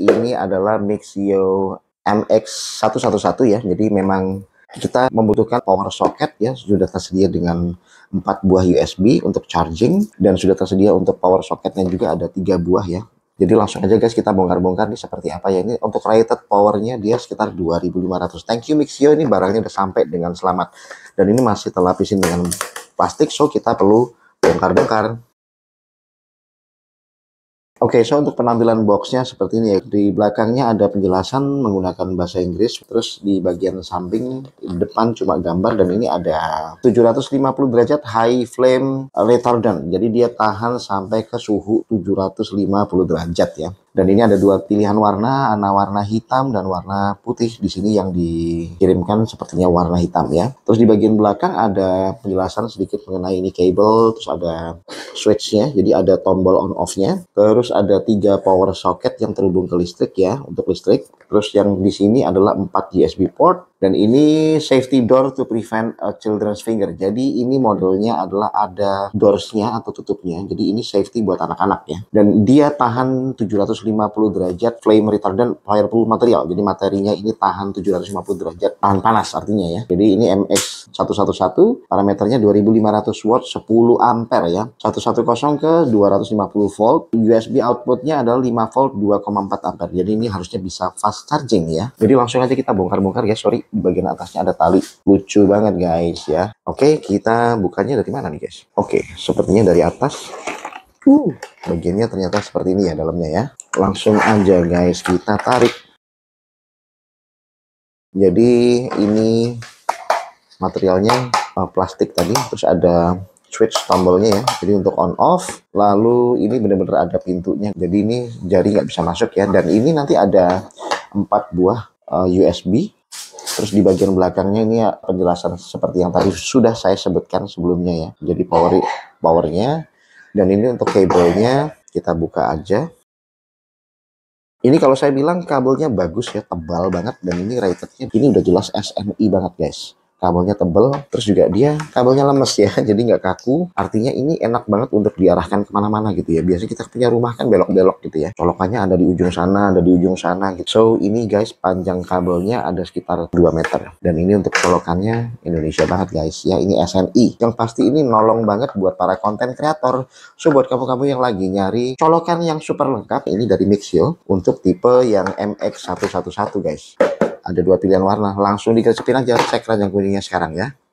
ini adalah Mixio MX111 ya. Jadi memang kita membutuhkan power socket ya sudah tersedia dengan empat buah USB untuk charging dan sudah tersedia untuk power socketnya juga ada tiga buah ya. Jadi langsung aja guys kita bongkar-bongkar nih seperti apa ya ini untuk rated powernya dia sekitar 2500. Thank you Mixio ini barangnya udah sampai dengan selamat dan ini masih terlapisin dengan plastik so kita perlu bongkar-bongkar. Oke, okay, so untuk penampilan boxnya seperti ini ya. Di belakangnya ada penjelasan menggunakan bahasa Inggris. Terus di bagian samping depan cuma gambar dan ini ada 750 derajat high flame retardant. Eh, Jadi dia tahan sampai ke suhu 750 derajat ya. Dan ini ada dua pilihan warna, ada warna hitam dan warna putih. Di sini yang dikirimkan sepertinya warna hitam ya. Terus di bagian belakang ada penjelasan sedikit mengenai ini cable, terus ada switchnya, jadi ada tombol on off-nya. Terus ada tiga power socket yang terhubung ke listrik ya, untuk listrik. Terus yang di sini adalah 4 USB port, dan ini safety door to prevent a children's finger. Jadi ini modelnya adalah ada doorsnya atau tutupnya. Jadi ini safety buat anak-anak ya. Dan dia tahan 750 derajat flame retardant fireproof material. Jadi materinya ini tahan 750 derajat tahan panas artinya ya. Jadi ini MX111 parameternya 2500 watt 10 ampere ya. 110 ke 250 volt. USB outputnya adalah 5 volt 2,4 ampere. Jadi ini harusnya bisa fast charging ya. Jadi langsung aja kita bongkar-bongkar ya. Sorry bagian atasnya ada tali. Lucu banget guys ya. Oke, kita bukanya dari mana nih guys? Oke, sepertinya dari atas. Uh, bagiannya ternyata seperti ini ya dalamnya ya. Langsung aja guys, kita tarik. Jadi ini materialnya uh, plastik tadi, terus ada switch tombolnya ya. Jadi untuk on off, lalu ini benar-benar ada pintunya. Jadi ini jari nggak bisa masuk ya. Dan ini nanti ada empat buah uh, eh, USB Terus di bagian belakangnya ini ya penjelasan seperti yang tadi sudah saya sebutkan sebelumnya ya. Jadi power powernya dan ini untuk kabelnya kita buka aja. Ini kalau saya bilang kabelnya bagus ya, tebal banget dan ini ratednya ini udah jelas SNI banget guys kabelnya tebel, terus juga dia kabelnya lemes ya, jadi nggak kaku. Artinya ini enak banget untuk diarahkan kemana-mana gitu ya. Biasanya kita punya rumah kan belok-belok gitu ya. Colokannya ada di ujung sana, ada di ujung sana gitu. So ini guys panjang kabelnya ada sekitar 2 meter. Dan ini untuk colokannya Indonesia banget guys ya. Ini SNI. Yang pasti ini nolong banget buat para konten kreator. So buat kamu-kamu yang lagi nyari colokan yang super lengkap, ini dari Mixio untuk tipe yang MX111 guys ada dua pilihan warna langsung dikresetin aja cek ranjang kuningnya sekarang ya